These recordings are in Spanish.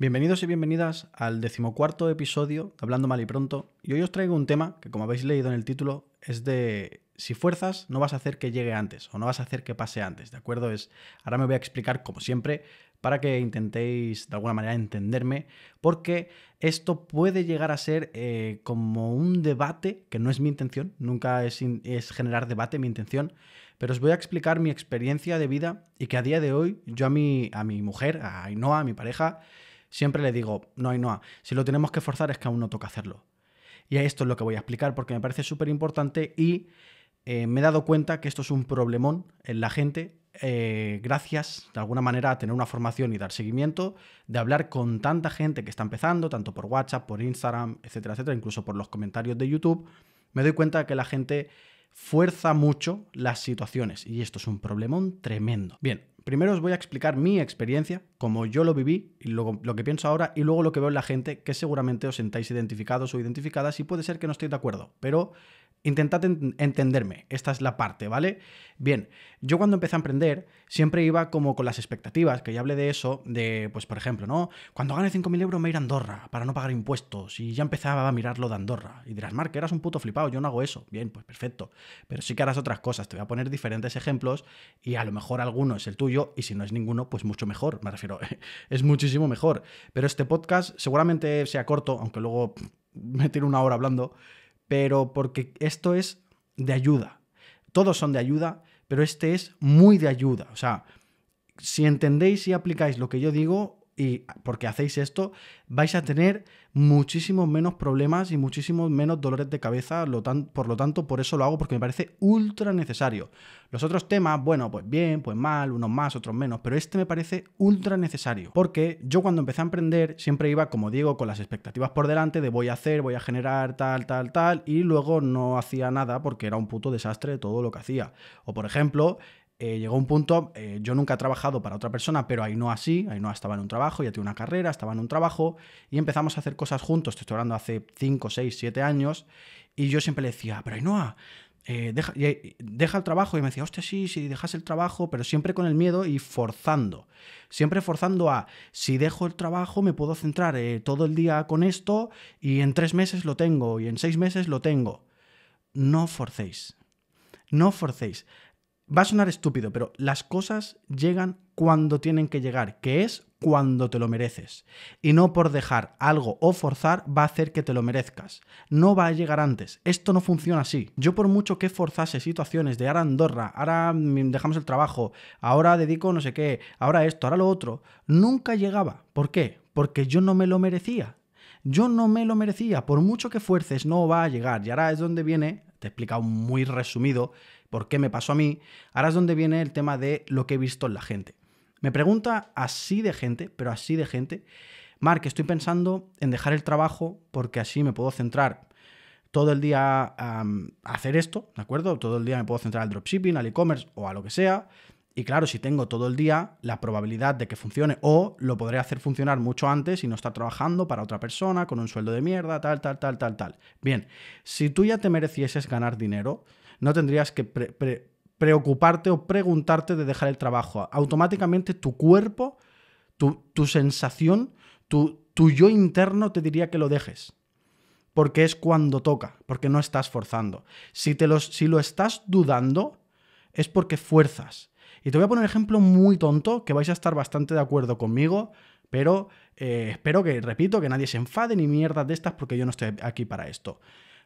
Bienvenidos y bienvenidas al decimocuarto episodio de Hablando Mal y Pronto. Y hoy os traigo un tema que, como habéis leído en el título, es de si fuerzas, no vas a hacer que llegue antes o no vas a hacer que pase antes, ¿de acuerdo? Es, ahora me voy a explicar, como siempre, para que intentéis de alguna manera entenderme, porque esto puede llegar a ser eh, como un debate, que no es mi intención, nunca es, generar debate mi intención, pero os voy a explicar mi experiencia de vida y que a día de hoy yo a mi, a mi mujer, a Ainhoa, a mi pareja, Siempre le digo, no hay no. Si lo tenemos que forzar es que aún no toca hacerlo. Y a esto es lo que voy a explicar porque me parece súper importante y eh, me he dado cuenta que esto es un problemón en la gente eh, gracias de alguna manera a tener una formación y dar seguimiento, de hablar con tanta gente que está empezando, tanto por WhatsApp, por Instagram, etcétera, etcétera, incluso por los comentarios de YouTube, me doy cuenta que la gente fuerza mucho las situaciones y esto es un problemón tremendo. Bien, Primero os voy a explicar mi experiencia, como yo lo viví, y lo, lo que pienso ahora y luego lo que veo en la gente, que seguramente os sentáis identificados o identificadas y puede ser que no estéis de acuerdo, pero Intentad entenderme, esta es la parte, ¿vale? Bien, yo cuando empecé a emprender siempre iba como con las expectativas, que ya hablé de eso, de, pues por ejemplo, ¿no? Cuando gane 5.000 euros me iré a Andorra para no pagar impuestos y ya empezaba a mirarlo lo de Andorra. Y dirás, Marc, eras un puto flipado, yo no hago eso. Bien, pues perfecto. Pero sí que harás otras cosas, te voy a poner diferentes ejemplos y a lo mejor alguno es el tuyo y si no es ninguno, pues mucho mejor, me refiero, es muchísimo mejor. Pero este podcast seguramente sea corto, aunque luego me tiro una hora hablando pero porque esto es de ayuda. Todos son de ayuda, pero este es muy de ayuda. O sea, si entendéis y aplicáis lo que yo digo, y porque hacéis esto, vais a tener muchísimos menos problemas y muchísimos menos dolores de cabeza. por lo tanto, por eso lo hago, porque me parece ultra necesario. Los otros temas, bueno, pues bien, pues mal, unos más, otros menos, pero este me parece ultra necesario. Porque yo cuando empecé a emprender siempre iba, como digo, con las expectativas por delante de voy a hacer, voy a generar tal, tal, tal, y luego no hacía nada porque era un puto desastre todo lo que hacía. O por ejemplo, eh, llegó un punto, eh, yo nunca he trabajado para otra persona, pero Ainhoa sí, Ainhoa estaba en un trabajo, ya tiene una carrera, estaba en un trabajo, y empezamos a hacer cosas juntos, te estoy hablando hace 5, 6, 7 años, y yo siempre le decía, pero Ainhoa, eh, deja, el trabajo, y me decía, hostia, sí, si dejas el trabajo, pero siempre con el miedo y forzando, siempre forzando a, si dejo el trabajo me puedo centrar todo el día con esto, y en tres meses lo tengo, y en seis meses lo tengo. No forcéis, no forcéis. Va a sonar estúpido, pero las cosas llegan cuando tienen que llegar, que es cuando te lo mereces. Y no por dejar algo o forzar va a hacer que te lo merezcas. No va a llegar antes. Esto no funciona así. Yo por mucho que forzase situaciones de ahora Andorra, ahora dejamos el trabajo, ahora dedico no sé qué, ahora esto, ahora lo otro, nunca llegaba. ¿Por qué? Porque yo no me lo merecía. Yo no me lo merecía. Por mucho que fuerces, no va a llegar. Y ahora es donde viene, te he explicado muy resumido, por qué me pasó a mí, ahora es donde viene el tema de lo que he visto en la gente. Me pregunta así de gente, pero así de gente, Mark, estoy pensando en dejar el trabajo porque así me puedo centrar todo el día a hacer esto, ¿de acuerdo? Todo el día me puedo centrar al dropshipping, al e-commerce o a lo que sea. Y claro, si tengo todo el día, la probabilidad de que funcione o lo podré hacer funcionar mucho antes y no estar trabajando para otra persona con un sueldo de mierda, tal, tal, tal, tal, tal. Bien, si tú ya te merecieses ganar dinero, no tendrías que preocuparte o preguntarte de dejar el trabajo. Automáticamente tu cuerpo, tu, sensación, tu, yo interno te diría que lo dejes porque es cuando toca, porque no estás forzando. Si, te los, si lo estás dudando, es porque fuerzas. Y te voy a poner un ejemplo muy tonto, que vais a estar bastante de acuerdo conmigo, pero eh, espero que, repito, que nadie se enfade ni mierda de estas, porque yo no estoy aquí para esto.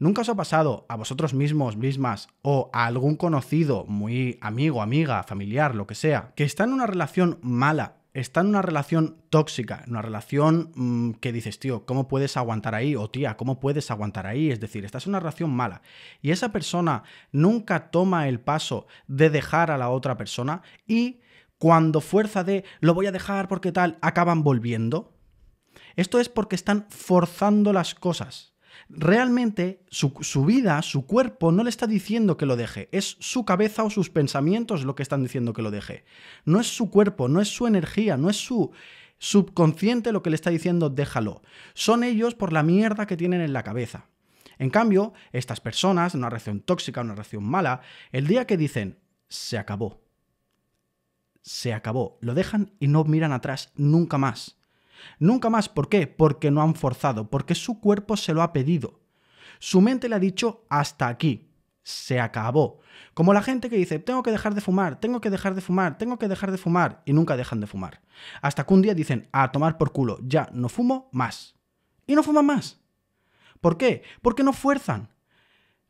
¿Nunca os ha pasado a vosotros mismos, mismas o a algún conocido, muy amigo, amiga, familiar, lo que sea, que está en una relación mala está en una relación tóxica, en una relación mm, que dices, tío, ¿cómo puedes aguantar ahí? O tía, ¿cómo puedes aguantar ahí? Es decir, estás en una relación mala. Y esa persona nunca toma el paso de dejar a la otra persona y cuando fuerza de lo voy a dejar porque tal, acaban volviendo. Esto es porque están forzando las cosas realmente su, vida, su cuerpo no le está diciendo que lo deje, es su cabeza o sus pensamientos lo que están diciendo que lo deje. No es su cuerpo, no es su energía, no es su subconsciente lo que le está diciendo déjalo. Son ellos por la mierda que tienen en la cabeza. En cambio, estas personas, una reacción tóxica, una reacción mala, el día que dicen, se acabó, se acabó, lo dejan y no miran atrás nunca más. Nunca más, ¿por qué? Porque no han forzado, porque su cuerpo se lo ha pedido. Su mente le ha dicho hasta aquí, se acabó. Como la gente que dice, tengo que dejar de fumar, tengo que dejar de fumar, tengo que dejar de fumar, y nunca dejan de fumar. Hasta que un día dicen, a tomar por culo, ya no fumo más. Y no fuman más. ¿Por qué? Porque no fuerzan.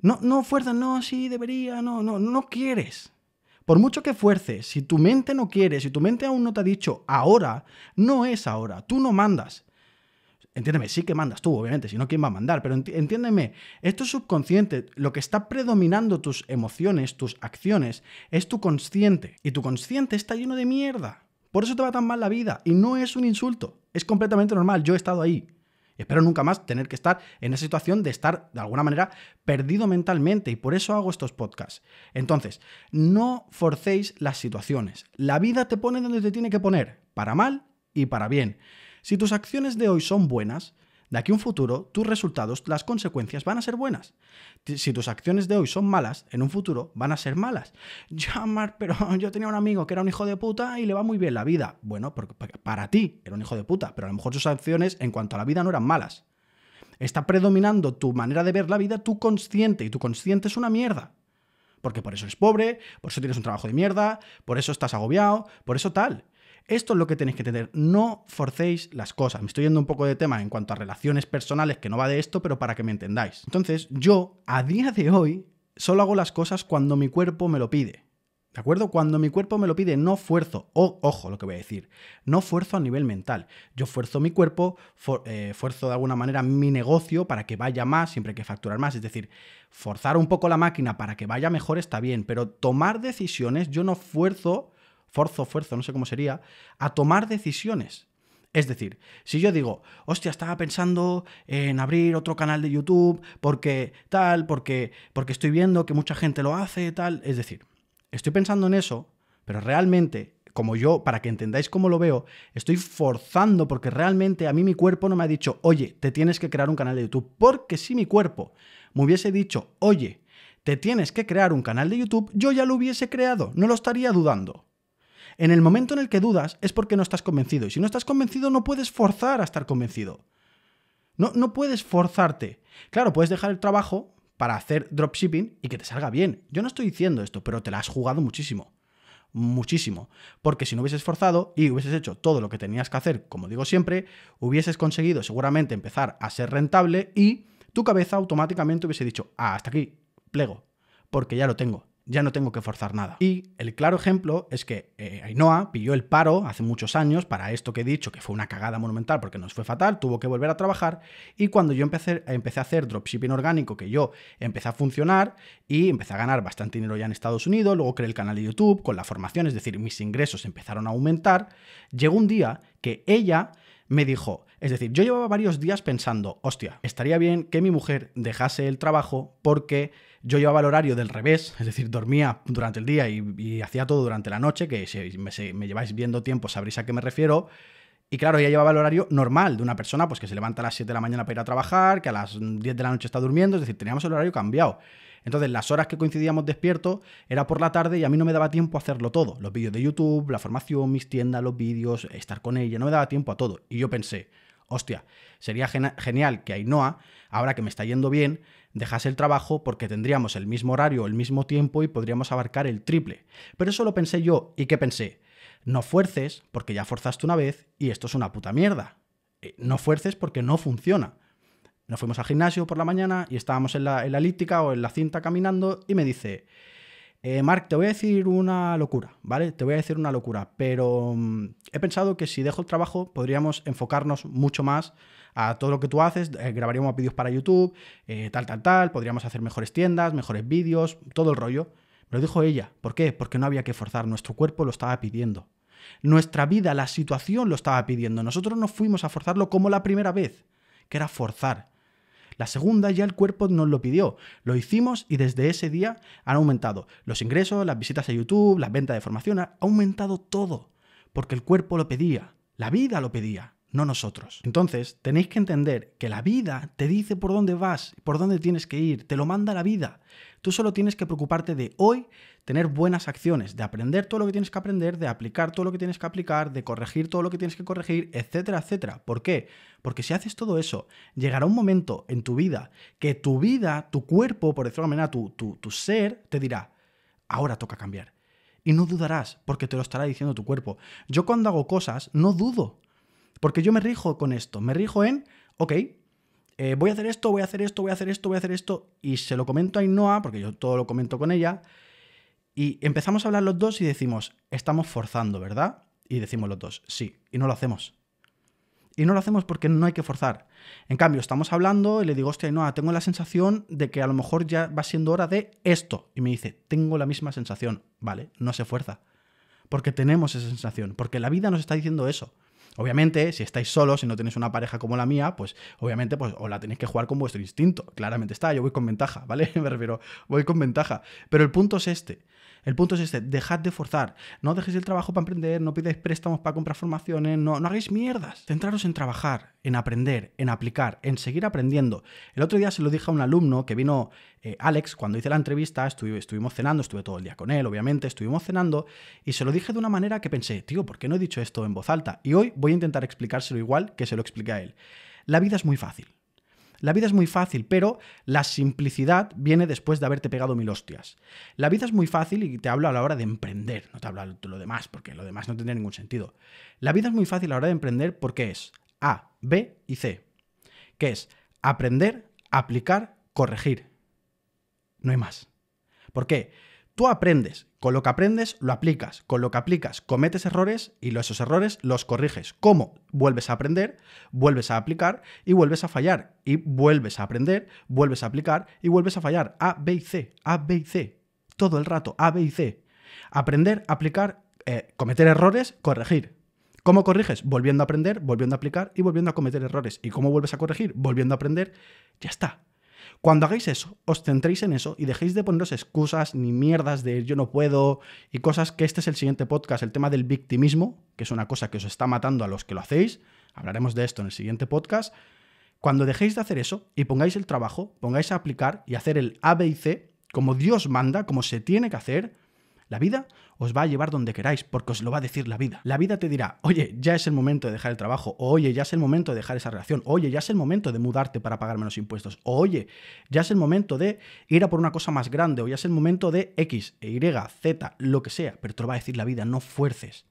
No, no fuerzan, no, sí, debería, no, no, no quieres. Por mucho que fuerces, si tu mente no quiere, si tu mente aún no te ha dicho ahora, no es ahora, tú no mandas. Entiéndeme, sí que mandas tú, obviamente, si no, ¿quién va a mandar? Pero entiéndeme, esto es subconsciente, lo que está predominando tus emociones, tus acciones, es tu consciente. Y tu consciente está lleno de mierda. Por eso te va tan mal la vida. Y no es un insulto, es completamente normal, yo he estado ahí. Espero nunca más tener que estar en esa situación de estar de alguna manera perdido mentalmente y por eso hago estos podcasts. Entonces, no forcéis las situaciones. La vida te pone donde te tiene que poner, para mal y para bien. Si tus acciones de hoy son buenas, de aquí a un futuro, tus resultados, las consecuencias van a ser buenas. Si tus acciones de hoy son malas, en un futuro van a ser malas. Ya, pero yo tenía un amigo que era un hijo de puta y le va muy bien la vida. Bueno, porque para ti era un hijo de puta, pero a lo mejor sus acciones en cuanto a la vida no eran malas. Está predominando tu manera de ver la vida, tu consciente, y tu consciente es una mierda. Porque por eso eres pobre, por eso tienes un trabajo de mierda, por eso estás agobiado, por eso tal. Esto es lo que tenéis que tener. No forcéis las cosas. Me estoy yendo un poco de tema en cuanto a relaciones personales, que no va de esto, pero para que me entendáis. Entonces, yo, a día de hoy, solo hago las cosas cuando mi cuerpo me lo pide. ¿De acuerdo? Cuando mi cuerpo me lo pide, no fuerzo. O, ojo, lo que voy a decir. No fuerzo a nivel mental. Yo fuerzo mi cuerpo, eh, fuerzo de alguna manera mi negocio para que vaya más, siempre hay que facturar más. Es decir, forzar un poco la máquina para que vaya mejor está bien, pero tomar decisiones yo no fuerzo forzo, fuerzo, no sé cómo sería, a tomar decisiones. Es decir, si yo digo, hostia, estaba pensando en abrir otro canal de YouTube porque tal, porque, porque estoy viendo que mucha gente lo hace, tal, es decir, estoy pensando en eso, pero realmente, como yo, para que entendáis cómo lo veo, estoy forzando porque realmente a mí mi cuerpo no me ha dicho, oye, te tienes que crear un canal de YouTube, porque si mi cuerpo me hubiese dicho, oye, te tienes que crear un canal de YouTube, yo ya lo hubiese creado, no lo estaría dudando. En el momento en el que dudas es porque no estás convencido. Y si no estás convencido, no puedes forzar a estar convencido. No, no puedes forzarte. Claro, puedes dejar el trabajo para hacer dropshipping y que te salga bien. Yo no estoy diciendo esto, pero te la has jugado muchísimo. Muchísimo. Porque si no hubieses forzado y hubieses hecho todo lo que tenías que hacer, como digo siempre, hubieses conseguido seguramente empezar a ser rentable y tu cabeza automáticamente hubiese dicho, ah, hasta aquí, plego, porque ya lo tengo ya no tengo que forzar nada. Y el claro ejemplo es que Ainoa eh, Ainhoa pilló el paro hace muchos años para esto que he dicho, que fue una cagada monumental porque nos fue fatal, tuvo que volver a trabajar y cuando yo empecé, empecé a hacer dropshipping orgánico, que yo empecé a funcionar y empecé a ganar bastante dinero ya en Estados Unidos, luego creé el canal de YouTube con la formación, es decir, mis ingresos empezaron a aumentar, llegó un día que ella me dijo, es decir, yo llevaba varios días pensando, hostia, estaría bien que mi mujer dejase el trabajo porque yo llevaba el horario del revés, es decir, dormía durante el día y, hacía todo durante la noche, que si me, lleváis viendo tiempo sabréis a qué me refiero. Y claro, ella llevaba el horario normal de una persona pues que se levanta a las 7 de la mañana para ir a trabajar, que a las 10 de la noche está durmiendo, es decir, teníamos el horario cambiado. Entonces, las horas que coincidíamos despierto era por la tarde y a mí no me daba tiempo a hacerlo todo. Los vídeos de YouTube, la formación, mis tiendas, los vídeos, estar con ella, no me daba tiempo a todo. Y yo pensé, hostia, sería genial que Ainhoa, ahora que me está yendo bien, dejase el trabajo porque tendríamos el mismo horario, el mismo tiempo y podríamos abarcar el triple. Pero eso lo pensé yo. ¿Y qué pensé? No fuerces porque ya forzaste una vez y esto es una puta mierda. Eh, no fuerces porque no funciona. Nos fuimos al gimnasio por la mañana y estábamos en la, elíptica o en la cinta caminando y me dice, eh, Mark, te voy a decir una locura, ¿vale? Te voy a decir una locura, pero mm, he pensado que si dejo el trabajo podríamos enfocarnos mucho más a todo lo que tú haces, eh, grabaríamos vídeos para YouTube, eh, tal, tal, tal, podríamos hacer mejores tiendas, mejores vídeos, todo el rollo. Me dijo ella, ¿por qué? Porque no había que forzar, nuestro cuerpo lo estaba pidiendo. Nuestra vida, la situación lo estaba pidiendo. Nosotros no fuimos a forzarlo como la primera vez, que era forzar. La segunda ya el cuerpo nos lo pidió, lo hicimos y desde ese día han aumentado los ingresos, las visitas a YouTube, las ventas de formación, ha aumentado todo, porque el cuerpo lo pedía, la vida lo pedía no nosotros. Entonces, tenéis que entender que la vida te dice por dónde vas, por dónde tienes que ir, te lo manda la vida. Tú solo tienes que preocuparte de hoy tener buenas acciones, de aprender todo lo que tienes que aprender, de aplicar todo lo que tienes que aplicar, de corregir todo lo que tienes que corregir, etcétera, etcétera. ¿Por qué? Porque si haces todo eso, llegará un momento en tu vida que tu vida, tu cuerpo, por decirlo de manera, tu ser, te dirá, ahora toca cambiar. Y no dudarás, porque te lo estará diciendo tu cuerpo. Yo cuando hago cosas, no dudo. Porque yo me rijo con esto, me rijo en, ok, eh, voy a hacer esto, voy a hacer esto, voy a hacer esto, voy a hacer esto, y se lo comento a Ainhoa, porque yo todo lo comento con ella, y empezamos a hablar los dos y decimos, estamos forzando, ¿verdad? Y decimos los dos, sí, y no lo hacemos. Y no lo hacemos porque no hay que forzar. En cambio, estamos hablando y le digo, hostia, Ainhoa, tengo la sensación de que a lo mejor ya va siendo hora de esto. Y me dice, tengo la misma sensación. Vale, no se fuerza. Porque tenemos esa sensación, porque la vida nos está diciendo eso. Obviamente, si estáis solos, si no tenéis una pareja como la mía, pues obviamente pues, os la tenéis que jugar con vuestro instinto. Claramente está, yo voy con ventaja, ¿vale? Me refiero, voy con ventaja. Pero el punto es este. El punto es este, dejad de forzar, no dejéis el trabajo para emprender, no pidáis préstamos para comprar formaciones, no, no hagáis mierdas. Centraros en trabajar, en aprender, en aplicar, en seguir aprendiendo. El otro día se lo dije a un alumno que vino, eh, Alex, cuando hice la entrevista, estuvimos cenando, estuve todo el día con él, obviamente, estuvimos cenando, y se lo dije de una manera que pensé, tío, ¿por qué no he dicho esto en voz alta? Y hoy voy a intentar explicárselo igual que se lo expliqué a él. La vida es muy fácil. La vida es muy fácil, pero la simplicidad viene después de haberte pegado mil hostias. La vida es muy fácil y te hablo a la hora de emprender, no te hablo de lo demás, porque lo demás no tendría ningún sentido. La vida es muy fácil a la hora de emprender porque es A, B y C, que es aprender, aplicar, corregir. No hay más. ¿Por qué? Tú aprendes con lo que aprendes, lo aplicas. Con lo que aplicas, cometes errores y esos errores los corriges. ¿Cómo? Vuelves a aprender, vuelves a aplicar y vuelves a fallar. Y vuelves a aprender, vuelves a aplicar y vuelves a fallar. A, B y C, A, B y C. Todo el rato, A, B y C. Aprender, aplicar, eh, cometer errores, corregir. ¿Cómo corriges? Volviendo a aprender, volviendo a aplicar y volviendo a cometer errores. ¿Y cómo vuelves a corregir? Volviendo a aprender. Ya está. Cuando hagáis eso, os centréis en eso y dejéis de poneros excusas ni mierdas de yo no puedo y cosas que este es el siguiente podcast, el tema del victimismo, que es una cosa que os está matando a los que lo hacéis. Hablaremos de esto en el siguiente podcast. Cuando dejéis de hacer eso y pongáis el trabajo, pongáis a aplicar y hacer el A, B y C como Dios manda, como se tiene que hacer, la vida os va a llevar donde queráis, porque os lo va a decir la vida. La vida te dirá, oye, ya es el momento de dejar el trabajo, oye, ya es el momento de dejar esa relación, oye, ya es el momento de mudarte para pagar menos impuestos, o, oye, ya es el momento de ir a por una cosa más grande, o ya es el momento de X, e, Y, Z, lo que sea, pero te lo va a decir la vida, no fuerces.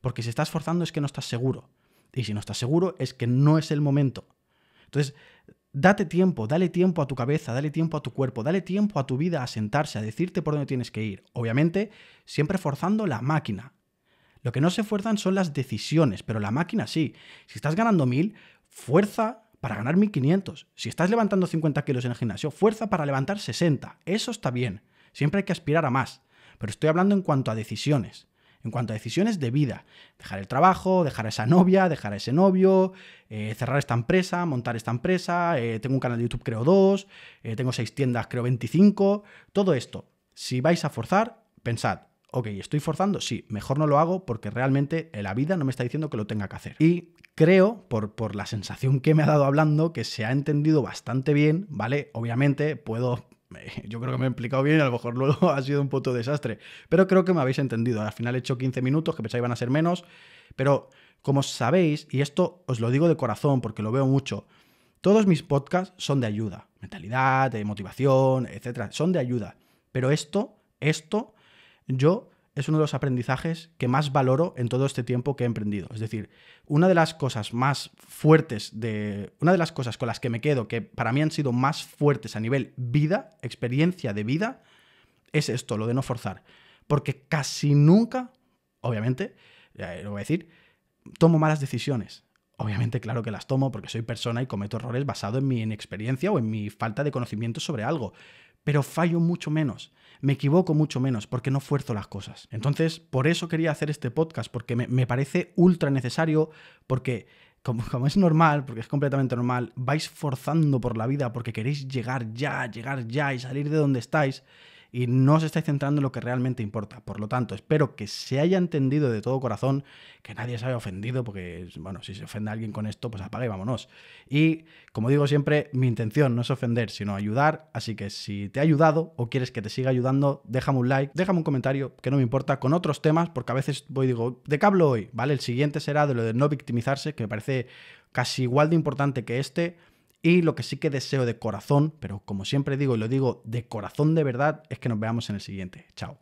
Porque si estás forzando es que no estás seguro. Y si no estás seguro es que no es el momento. Entonces, Date tiempo, dale tiempo a tu cabeza, dale tiempo a tu cuerpo, dale tiempo a tu vida a sentarse, a decirte por dónde tienes que ir. Obviamente, siempre forzando la máquina. Lo que no se fuerzan son las decisiones, pero la máquina sí. Si estás ganando 1000, fuerza para ganar 1500. Si estás levantando 50 kilos en el gimnasio, fuerza para levantar 60. Eso está bien. Siempre hay que aspirar a más. Pero estoy hablando en cuanto a decisiones en cuanto a decisiones de vida. Dejar el trabajo, dejar a esa novia, dejar a ese novio, eh, cerrar esta empresa, montar esta empresa, eh, tengo un canal de YouTube creo dos, eh, tengo seis tiendas creo 25, todo esto. Si vais a forzar, pensad, ok, estoy forzando, sí, mejor no lo hago porque realmente la vida no me está diciendo que lo tenga que hacer. Y creo, por, por la sensación que me ha dado hablando, que se ha entendido bastante bien, ¿vale? Obviamente puedo yo creo que me he explicado bien, a lo mejor luego ha sido un puto desastre, pero creo que me habéis entendido. Al final he hecho 15 minutos, que pensaba iban a ser menos, pero como sabéis, y esto os lo digo de corazón porque lo veo mucho, todos mis podcasts son de ayuda, mentalidad, de motivación, etcétera, son de ayuda, pero esto, esto, yo es uno de los aprendizajes que más valoro en todo este tiempo que he emprendido. Es decir, una de las cosas más fuertes de. Una de las cosas con las que me quedo, que para mí han sido más fuertes a nivel vida, experiencia de vida, es esto, lo de no forzar. Porque casi nunca, obviamente, lo voy a decir, tomo malas decisiones. Obviamente, claro que las tomo porque soy persona y cometo errores basado en mi inexperiencia o en mi falta de conocimiento sobre algo, pero fallo mucho menos me equivoco mucho menos porque no fuerzo las cosas. Entonces, por eso quería hacer este podcast, porque me, parece ultra necesario, porque como, como, es normal, porque es completamente normal, vais forzando por la vida porque queréis llegar ya, llegar ya y salir de donde estáis y no os estáis centrando en lo que realmente importa. Por lo tanto, espero que se haya entendido de todo corazón, que nadie se haya ofendido, porque, bueno, si se ofende a alguien con esto, pues apague y vámonos. Y, como digo siempre, mi intención no es ofender, sino ayudar, así que si te ha ayudado o quieres que te siga ayudando, déjame un like, déjame un comentario, que no me importa, con otros temas, porque a veces voy y digo, ¿de qué hablo hoy? ¿Vale? El siguiente será de lo de no victimizarse, que me parece casi igual de importante que este y lo que sí que deseo de corazón, pero como siempre digo y lo digo de corazón de verdad, es que nos veamos en el siguiente. Chao.